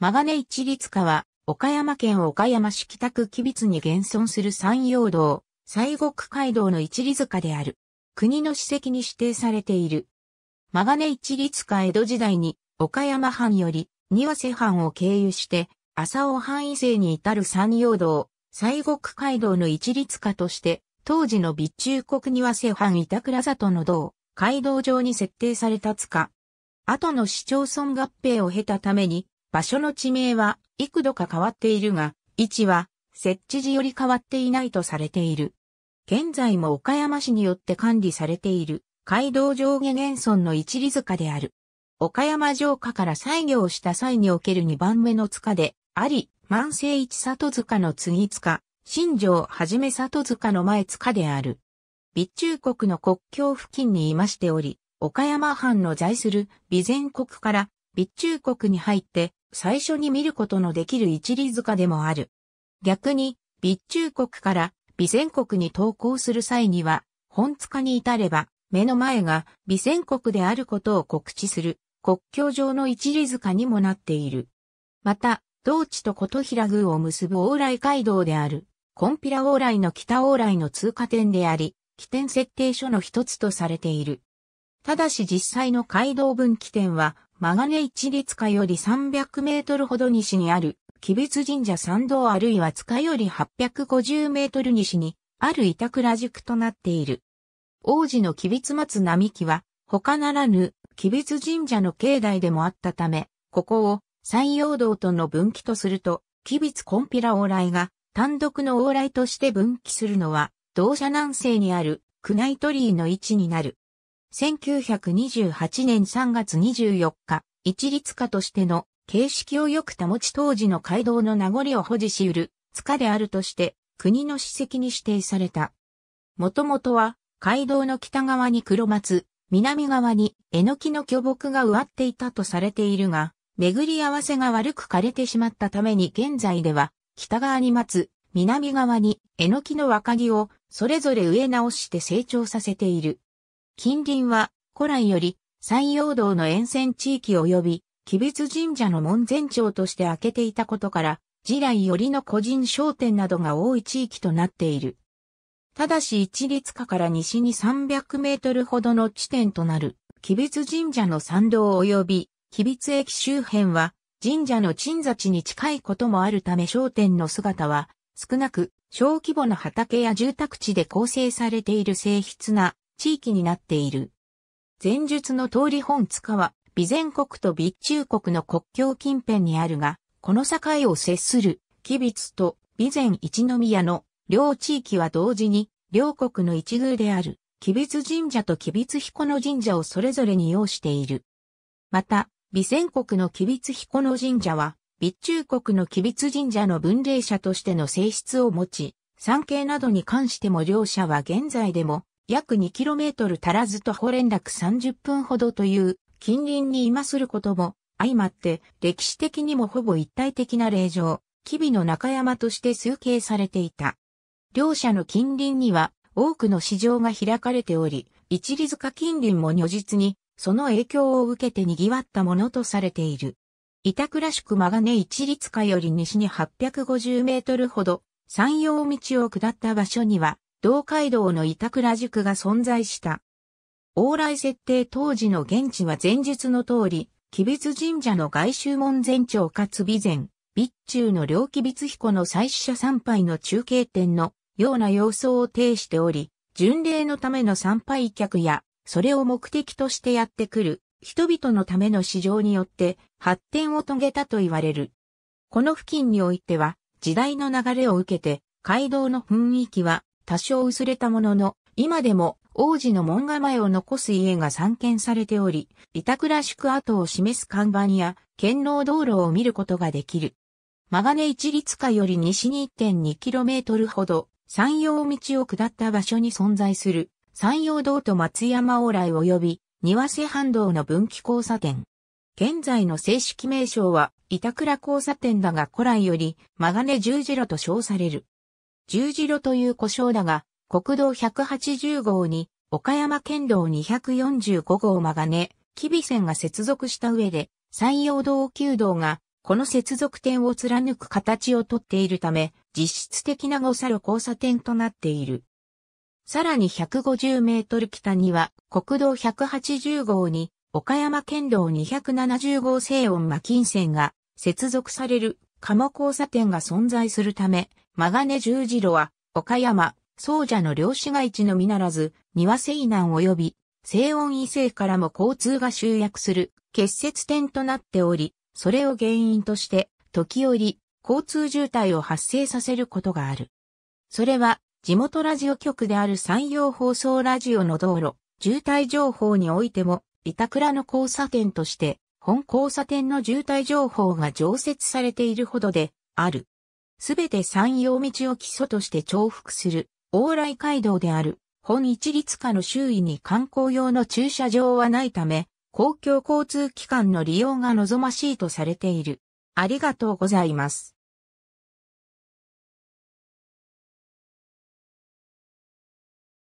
マガネ一律家は、岡山県岡山市北区吉備に現存する山陽道、西国街道の一律家である。国の史跡に指定されている。マガネ一律家江戸時代に、岡山藩より、庭瀬藩を経由して、浅尾藩伊勢に至る山陽道、西国街道の一律家として、当時の備中国庭瀬藩板倉里の道、街道上に設定された塚。後の市町村合併を経たために、場所の地名は幾度か変わっているが、位置は設置時より変わっていないとされている。現在も岡山市によって管理されている街道上下原村の一里塚である。岡山城下から採業した際における2番目の塚であり、万世一里塚の次塚、新城はじめ里塚の前塚である。備中国の国境付近にいましており、岡山藩の在する備前国から備中国に入って最初に見ることのできる一里塚でもある。逆に、備中国から備前国に投降する際には、本塚に至れば、目の前が備前国であることを告知する国境上の一里塚にもなっている。また、同地と琴平宮を結ぶ往来街道である、コンピラ往来の北往来の通過点であり、起点設定書の一つとされている。ただし実際の街道分岐点はマガネ一律下より300メートルほど西にある、鬼別神社参道あるいは塚より850メートル西に、ある板倉宿となっている。王子の鬼別松並木は、他ならぬ、鬼別神社の境内でもあったため、ここを、山陽道との分岐とすると、鬼別コンピラ往来が、単独の往来として分岐するのは、同社南西にある、宮内鳥居の位置になる。1928年3月24日、一律家としての形式をよく保ち当時の街道の名残を保持し得る、塚であるとして、国の史跡に指定された。もともとは、街道の北側に黒松、南側にえのきの巨木が植わっていたとされているが、巡り合わせが悪く枯れてしまったために現在では、北側に松、南側にえのきの若木をそれぞれ植え直して成長させている。近隣は古来より山陽道の沿線地域及び、鬼別神社の門前町として開けていたことから、時来よりの個人商店などが多い地域となっている。ただし一律下から西に300メートルほどの地点となる、鬼別神社の参道及び、鬼別駅周辺は、神社の鎮座地に近いこともあるため商店の姿は、少なく、小規模な畑や住宅地で構成されている性質な地域になっている。前述の通り本塚は、備前国と備中国の国境近辺にあるが、この境を接する、吉備津と備前一宮の両地域は同時に、両国の一宮である、吉備津神社と吉備津彦の神社をそれぞれに要している。また、備前国の吉備津彦の神社は、備中国の吉備津神社の分霊者としての性質を持ち、産経などに関しても両者は現在でも約 2km 足らずと歩連絡30分ほどという近隣に今することも相まって歴史的にもほぼ一体的な霊場、吉備の中山として推計されていた。両者の近隣には多くの市場が開かれており、一里塚近隣も如実にその影響を受けて賑わったものとされている。板倉宿間ね一里塚より西に850メートルほど山陽道を下った場所には道海道の板倉宿が存在した。往来設定当時の現地は前述の通り、鬼別神社の外周門前町かつ備前、備中の両吉備彦の祭祀者参拝の中継点のような様相を呈しており、巡礼のための参拝客や、それを目的としてやってくる人々のための市場によって発展を遂げたと言われる。この付近においては、時代の流れを受けて、街道の雰囲気は多少薄れたものの、今でも王子の門構えを残す家が散見されており、板倉宿跡を示す看板や、県牢道路を見ることができる。マガネ一律下より西に 1.2km ほど、山陽道を下った場所に存在する、山陽道と松山往来及び、庭瀬半道の分岐交差点。現在の正式名称は、板倉交差点だが古来より、マガネ十字路と称される。十字路という故障だが、国道180号に、岡山県道245号曲がね、吉備線が接続した上で、山陽道旧道が、この接続点を貫く形をとっているため、実質的な御差路交差点となっている。さらに150メートル北には、国道180号に、岡山県道270号西音馬金線が接続される鴨交差点が存在するため、マガネ十字路は、岡山、総社の両市街地のみならず、庭西南及び、西温異性からも交通が集約する結節点となっており、それを原因として、時折、交通渋滞を発生させることがある。それは、地元ラジオ局である山陽放送ラジオの道路、渋滞情報においても、板倉の交差点として、本交差点の渋滞情報が常設されているほどで、ある。すべて山陽道を基礎として重複する、往来街道である、本一律下の周囲に観光用の駐車場はないため、公共交通機関の利用が望ましいとされている。ありがとうございます。